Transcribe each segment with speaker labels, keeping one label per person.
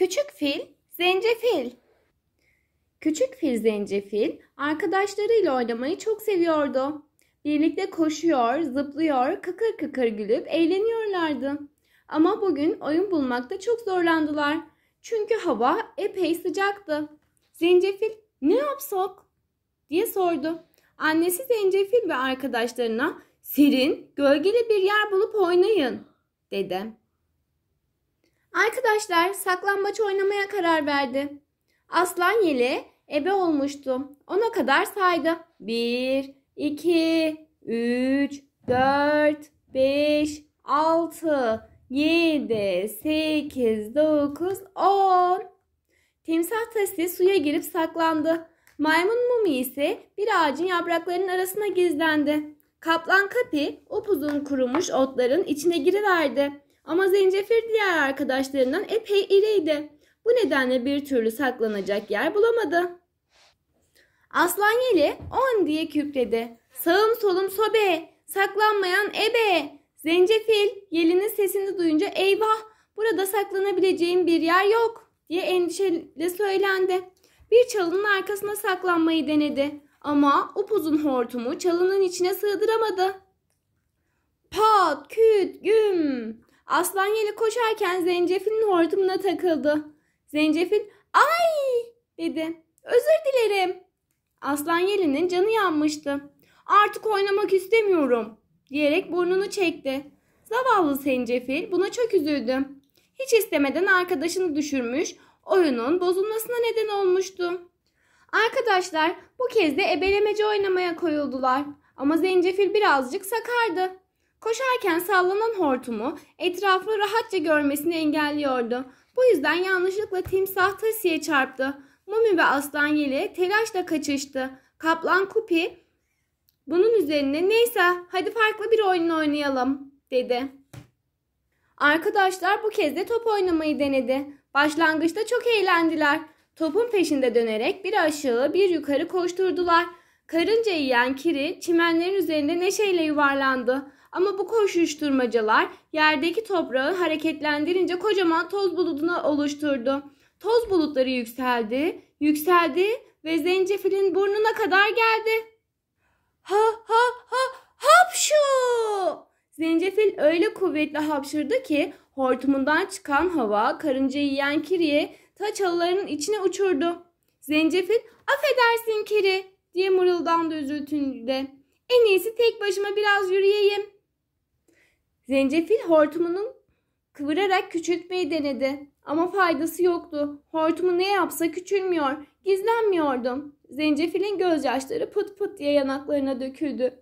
Speaker 1: Küçük fil zencefil. Küçük fil zencefil arkadaşlarıyla oynamayı çok seviyordu. Birlikte koşuyor, zıplıyor, kıkır kıkır gülüp eğleniyorlardı. Ama bugün oyun bulmakta çok zorlandılar. Çünkü hava epey sıcaktı. Zencefil ne yapsak diye sordu. Annesi zencefil ve arkadaşlarına serin, gölgeli bir yer bulup oynayın dedi. Arkadaşlar saklambaç oynamaya karar verdi. Aslan yeli ebe olmuştu. Ona kadar saydı. 1, 2, 3, 4, 5, 6, 7, 8, 9, 10. Timsah Tasi suya girip saklandı. Maymun Mumi ise bir ağacın yapraklarının arasına gizlendi. Kaplan Kapi upuzun kurumuş otların içine giriverdi. Ama zencefil diğer arkadaşlarından epey iriydi. Bu nedenle bir türlü saklanacak yer bulamadı. Aslan yeli on diye kükredi. Sağım solum sobe, saklanmayan ebe. Zencefil yelinin sesini duyunca eyvah burada saklanabileceğim bir yer yok diye endişeyle söylendi. Bir çalının arkasına saklanmayı denedi ama upuzun hortumu çalının içine sığdıramadı. Pat, küt, güm Aslan yeli koşarken zencefilin hortumuna takıldı. Zencefil ay dedi. Özür dilerim. Aslan yelinin canı yanmıştı. Artık oynamak istemiyorum diyerek burnunu çekti. Zavallı zencefil buna çok üzüldü. Hiç istemeden arkadaşını düşürmüş, oyunun bozulmasına neden olmuştu. Arkadaşlar bu kez de ebelemece oynamaya koyuldular. Ama zencefil birazcık sakardı. Koşarken sallanan hortumu etrafı rahatça görmesini engelliyordu. Bu yüzden yanlışlıkla timsah Tasi'ye çarptı. Mumi ve aslan yeli telaşla kaçıştı. Kaplan Kupi bunun üzerine neyse hadi farklı bir oyun oynayalım dedi. Arkadaşlar bu kez de top oynamayı denedi. Başlangıçta çok eğlendiler. Topun peşinde dönerek bir aşağı bir yukarı koşturdular. Karınca yiyen kiri çimenlerin üzerinde neşeyle yuvarlandı. Ama bu koşuşturmacalar yerdeki toprağı hareketlendirince kocaman toz bulutunu oluşturdu. Toz bulutları yükseldi, yükseldi ve zencefilin burnuna kadar geldi. Ha ha ha hapşu! Zencefil öyle kuvvetli hapşırdı ki hortumundan çıkan hava karınca yiyen kiriye ta içine uçurdu. Zencefil affedersin kiri diye mırıldandı üzüntüyle. En iyisi tek başıma biraz yürüyeyim. Zencefil hortumunun kıvırarak küçültmeyi denedi. Ama faydası yoktu. Hortumu ne yapsa küçülmüyor. Gizlenmiyordum. Zencefilin gözyaşları pıt pıt diye yanaklarına döküldü.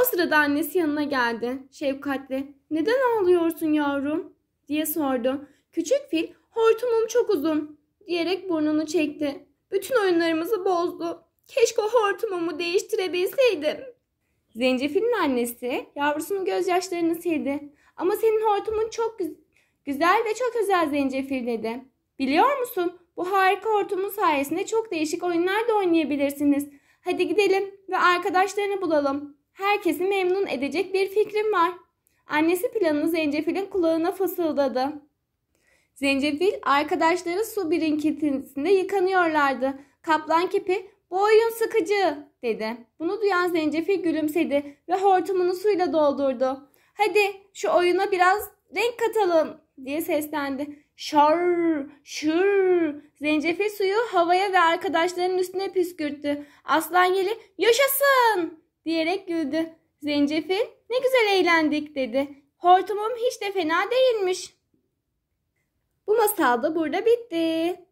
Speaker 1: O sırada annesi yanına geldi. Şefkatle neden ağlıyorsun yavrum diye sordu. Küçük fil hortumum çok uzun diyerek burnunu çekti. Bütün oyunlarımızı bozdu. Keşke hortumumu değiştirebilseydim. Zencefilin annesi yavrusunun gözyaşlarını sildi. Ama senin hortumun çok gü- güzel ve çok özel zencefil dedi. Biliyor musun bu harika hortumun sayesinde çok değişik oyunlar da oynayabilirsiniz. Hadi gidelim ve arkadaşlarını bulalım. Herkesi memnun edecek bir fikrim var. Annesi planını zencefilin kulağına fısıldadı. Zencefil arkadaşları su birikintisinde yıkanıyorlardı. Kaplan kipi bu oyun sıkıcı dedi. Bunu duyan zencefil gülümsedi ve hortumunu suyla doldurdu. Hadi şu oyuna biraz renk katalım diye seslendi. Şar, şır. Zencefil suyu havaya ve arkadaşlarının üstüne püskürttü. Aslan yeli yaşasın diyerek güldü. Zencefil ne güzel eğlendik dedi. Hortumum hiç de fena değilmiş. Bu masal da burada bitti.